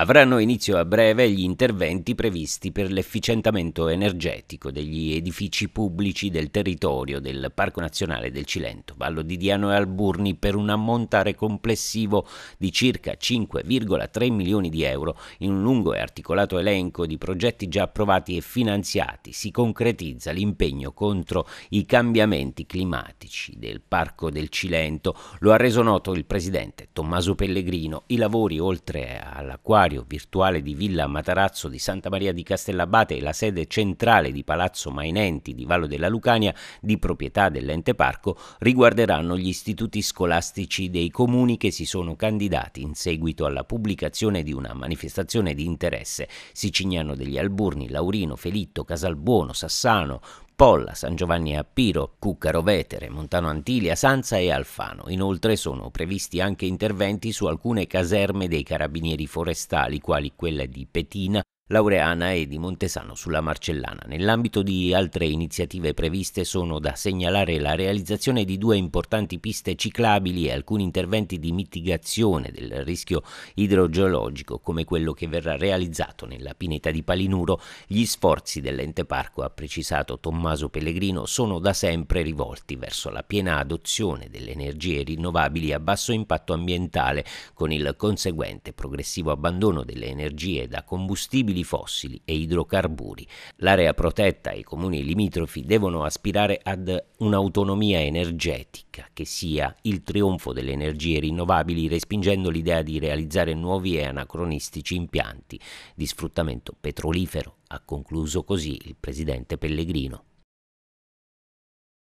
Avranno inizio a breve gli interventi previsti per l'efficientamento energetico degli edifici pubblici del territorio del Parco Nazionale del Cilento, Vallo di Diano e Alburni per un ammontare complessivo di circa 5,3 milioni di euro in un lungo e articolato elenco di progetti già approvati e finanziati. Si concretizza l'impegno contro i cambiamenti climatici del Parco del Cilento. Lo ha reso noto il presidente Tommaso Pellegrino. I lavori oltre alla quale santuario virtuale di Villa Matarazzo di Santa Maria di Castellabate e la sede centrale di Palazzo Mainenti di Vallo della Lucania, di proprietà dell'ente parco, riguarderanno gli istituti scolastici dei comuni che si sono candidati in seguito alla pubblicazione di una manifestazione di interesse. Sicignano degli Alburni, Laurino, Felitto, Casalbuono, Sassano, Polla, San Giovanni a Piro, Cuccaro Vetere, Montano Antilia, Sanza e Alfano. Inoltre sono previsti anche interventi su alcune caserme dei carabinieri forestali, quali quella di Petina, Laureana e di Montesano sulla Marcellana. Nell'ambito di altre iniziative previste sono da segnalare la realizzazione di due importanti piste ciclabili e alcuni interventi di mitigazione del rischio idrogeologico come quello che verrà realizzato nella pineta di Palinuro. Gli sforzi dell'ente parco, ha precisato Tommaso Pellegrino, sono da sempre rivolti verso la piena adozione delle energie rinnovabili a basso impatto ambientale con il conseguente progressivo abbandono delle energie da combustibili combustibili fossili e idrocarburi. L'area protetta e i comuni limitrofi devono aspirare ad un'autonomia energetica che sia il trionfo delle energie rinnovabili, respingendo l'idea di realizzare nuovi e anacronistici impianti di sfruttamento petrolifero, ha concluso così il presidente Pellegrino.